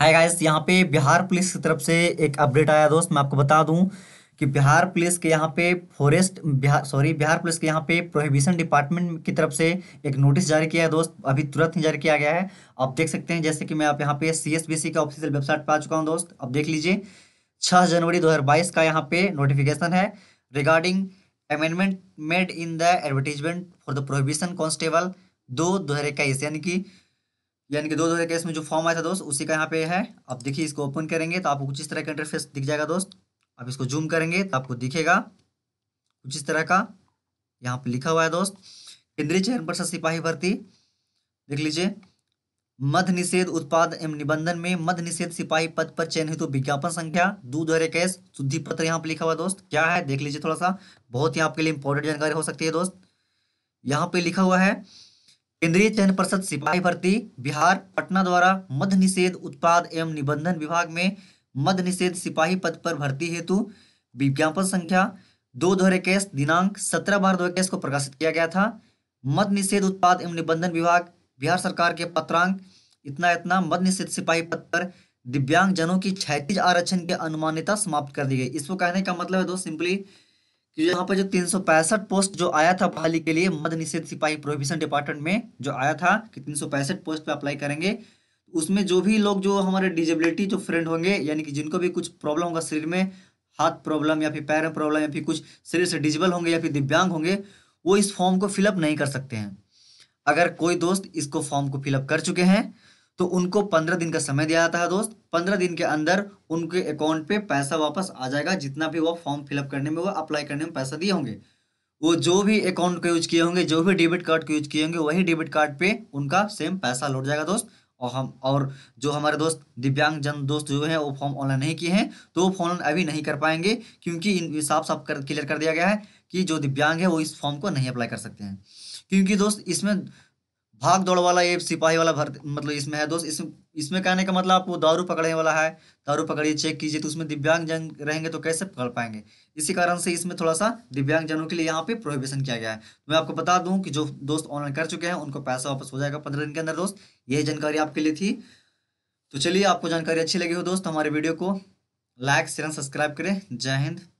hi guys यहाँ पे Bihar police की तरफ से एक अपडेट आया दोस्त मैं आपको बता दूं कि बिहार पुलिस के यहाँ पे forest Bihar sorry Bihar police के यहाँ पे प्रोहिबिशन डिपार्टमेंट की तरफ से एक नोटिस जारी किया है दोस्त अभी तुरंत ही जारी किया गया है आप देख सकते हैं जैसे कि मैं आप यहाँ पे सी का ऑफिशियल वेबसाइट पर आ चुका हूँ दोस्त अब देख लीजिए छः जनवरी बाईस का यहाँ पे नोटिफिकेशन है regarding amendment made in the advertisement for the prohibition constable दो दो हजार इक्कीस यानी कि यानी कि दो हज़ार इक्कीस में जो फॉर्म आया था दोस्त उसी का यहाँ पे है अब देखिए इसको ओपन करेंगे तो आपको कुछ इस तरह का इंटरफेस दिख जाएगा दोस्त अब इसको जूम करेंगे तो आपको दिखेगा कुछ इस तरह का यहाँ पे लिखा हुआ है दोस्त केंद्रीय चयन पर सिपाही भर्ती देख लीजिए मध्य निषेध उत्पाद एवं निबंधन में मध्य निषेध सिपाही पद पर चयन हेतु विज्ञापन संख्या दो दो इक्कीस शुद्धि पत्र यहाँ पे लिखा हुआ दोस्त क्या है देख लीजिए थोड़ा सा बहुत ही आपके लिए इंपॉर्टेंट जानकारी हो सकती है दोस्त यहाँ पे लिखा हुआ है केंद्रीय चयन परिषद सिपाही भर्ती बिहार पटना द्वारा मध्य निषेध उत्पाद एवं निबंधन विभाग में मध्य निषेध सिपाही पद पर भर्ती हेतु विज्ञापन संख्या दो दो इक्कीस दिनांक सत्रह बारह दो इक्कीस को प्रकाशित किया गया था मध्य निषेध उत्पाद एवं निबंधन विभाग बिहार सरकार के पत्रांक इतना इतना मध्य निषेध सिपाही पद पर दिव्यांग जनों की क्षैतिज आरक्षण की अनुमान्यता समाप्त कर दी गई इसको कहने का मतलब है दो सिंपली यहाँ पर जो तीन पोस्ट जो आया था बहाली के लिए मद निषेध सिपाही प्रोहिबिशन डिपार्टमेंट में जो आया था कि तीन पोस्ट पे अप्लाई करेंगे उसमें जो भी लोग जो हमारे डिजेबिलिटी जो फ्रेंड होंगे यानी कि जिनको भी कुछ प्रॉब्लम होगा शरीर में हाथ प्रॉब्लम या फिर पैर में प्रॉब्लम या फिर कुछ शरीर से डिजेबल होंगे या फिर दिव्यांग होंगे वो इस फॉर्म को फिलअप नहीं कर सकते हैं अगर कोई दोस्त इसको फॉर्म को फिलअप कर चुके हैं तो उनको पंद्रह दिन का समय दिया जाता है दोस्त पंद्रह दिन के अंदर उनके अकाउंट पे पैसा वापस आ जाएगा जितना भी वो फॉर्म फिलअप करने में वो अप्लाई करने में पैसा दिए होंगे वो जो भी अकाउंट का यूज किए होंगे जो भी डेबिट कार्ड का यूज किए होंगे वही डेबिट कार्ड पे उनका सेम पैसा लौट जाएगा दोस्त और हम और जो हमारे दोस्त दिव्यांग जन दोस्त जो हैं वो फॉर्म ऑनलाइन नहीं किए हैं तो वो फॉर्म अभी नहीं कर पाएंगे क्योंकि इन साफ साफ कर क्लियर कर दिया गया है कि जो दिव्यांग है वो इस फॉर्म को नहीं अप्लाई कर सकते हैं क्योंकि दोस्त इसमें भाग दौड़ वाला ये सिपाही वाला भर मतलब इसमें है दोस्त इसमें इसमें कहने का मतलब आपको दारू पकड़ने वाला है दारू पकड़िए चेक कीजिए तो उसमें दिव्यांग जन रहेंगे तो कैसे पकड़ पाएंगे इसी कारण से इसमें थोड़ा सा दिव्यांग जनों के लिए यहाँ पे प्रोहिबिशन किया गया है तो मैं आपको बता दूँ कि जो दोस्त ऑनलाइन कर चुके हैं उनको पैसा वापस हो जाएगा पंद्रह दिन के अंदर दोस्त यही जानकारी आपके लिए थी तो चलिए आपको जानकारी अच्छी लगी हो दोस्त हमारे वीडियो को लाइक शेयर सब्सक्राइब करें जय हिंद